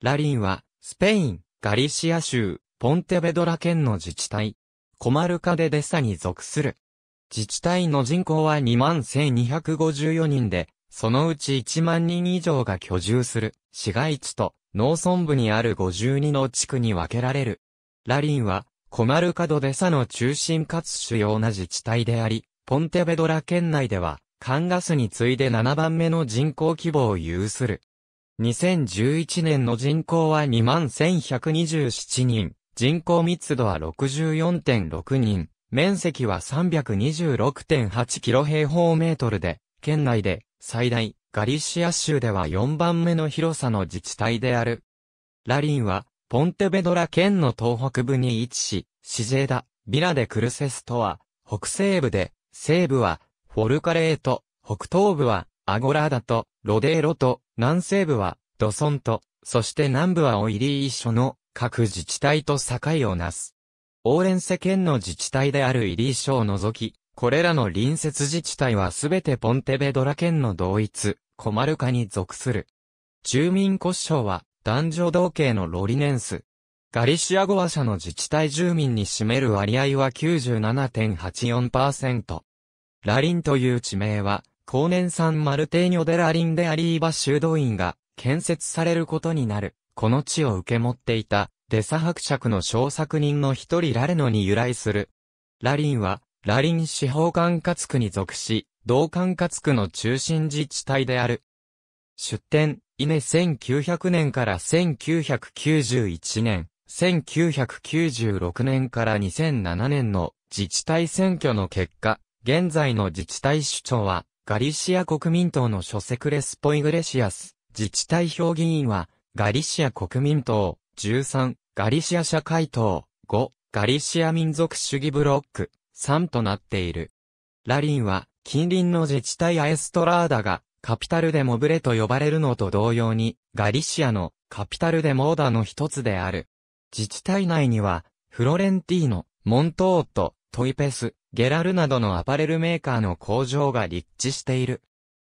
ラリンは、スペイン、ガリシア州、ポンテベドラ県の自治体。コマルカデデサに属する。自治体の人口は21,254人で、そのうち1万人以上が居住する、市街地と農村部にある52の地区に分けられる。ラリンは、コマルカドデサの中心かつ主要な自治体であり、ポンテベドラ県内では、カンガスに次いで7番目の人口規模を有する。2011年の人口は21,127人、人口密度は64.6人、面積は326.8キロ平方メートルで、県内で最大、ガリシア州では4番目の広さの自治体である。ラリンは、ポンテベドラ県の東北部に位置し、シジェダ、ビラデクルセスとは、北西部で、西部は、フォルカレート、北東部は、アゴラーダと、ロデーロと、南西部は、ドソンと、そして南部はオイリー一緒の、各自治体と境をなす。オーレンセ県の自治体であるイリー省を除き、これらの隣接自治体はすべてポンテベドラ県の同一、コマルカに属する。住民骨省は、男女同系のロリネンス。ガリシア語ア社の自治体住民に占める割合は97.84%。ラリンという地名は、後年サンマルテーニョ・デラ・リンデ・アリーバ修道院が建設されることになる。この地を受け持っていた、デサ伯爵の小作人の一人ラレノに由来する。ラリンは、ラリン司法管轄区に属し、同管轄区の中心自治体である。出典、イネ1900年から1991年、1996年から2007年の自治体選挙の結果、現在の自治体首長は、ガリシア国民党の書セクレスポイグレシアス、自治体評議員は、ガリシア国民党、13、ガリシア社会党、5、ガリシア民族主義ブロック、3となっている。ラリンは、近隣の自治体アエストラーダが、カピタルデモブレと呼ばれるのと同様に、ガリシアのカピタルデモーダの一つである。自治体内には、フロレンティーノ、モントート、トイペス、ゲラルなどのアパレルメーカーの工場が立地している。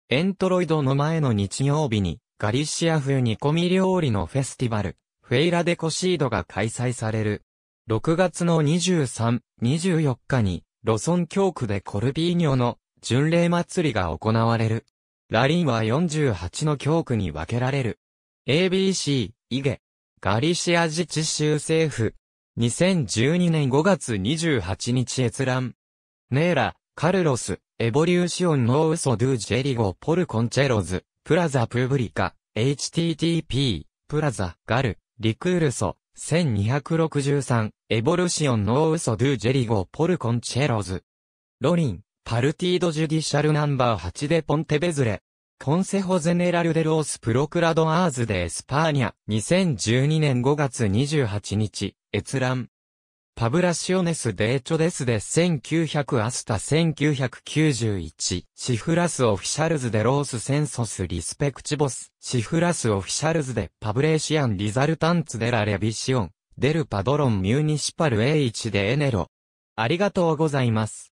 エントロイドの前の日曜日に、ガリシア風煮込み料理のフェスティバル、フェイラデコシードが開催される。6月の23、24日に、ロソン教区でコルビーニョの巡礼祭りが行われる。ラリンは48の教区に分けられる。ABC、イゲ。ガリシア自治州政府。2012年5月28日閲覧。ネーラ、カルロス、エボリューシオンノーウソドゥジェリゴポルコンチェロズ、プラザプブリカ、http、プラザ、ガル、リクールソ、1263、エボルシオンノーウソドゥジェリゴポルコンチェロズ。ロリン、パルティードジュディシャルナンバー8でポンテベズレ。コンセホゼネラルデロースプロクラドアーズデエスパーニャ、2012年5月28日、閲覧。パブラシオネス・デーチョデスで1900アスタ1991シフラス・オフィシャルズ・デ・ロース・センソス・リスペクチボスシフラス・オフィシャルズ・デ・パブレーシアン・リザルタンツ・デラ・レビシオンデル・パドロン・ミューニシパル・エイチ・デ・エネロありがとうございます。